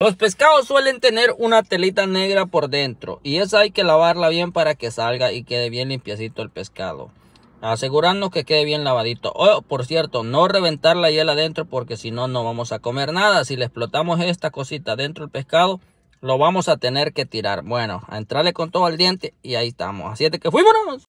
Los pescados suelen tener una telita negra por dentro y esa hay que lavarla bien para que salga y quede bien limpiecito el pescado. Asegurarnos que quede bien lavadito. Oh, por cierto, no reventar la hiela adentro porque si no, no vamos a comer nada. Si le explotamos esta cosita dentro del pescado, lo vamos a tener que tirar. Bueno, a entrarle con todo al diente y ahí estamos. Así es que fuimos.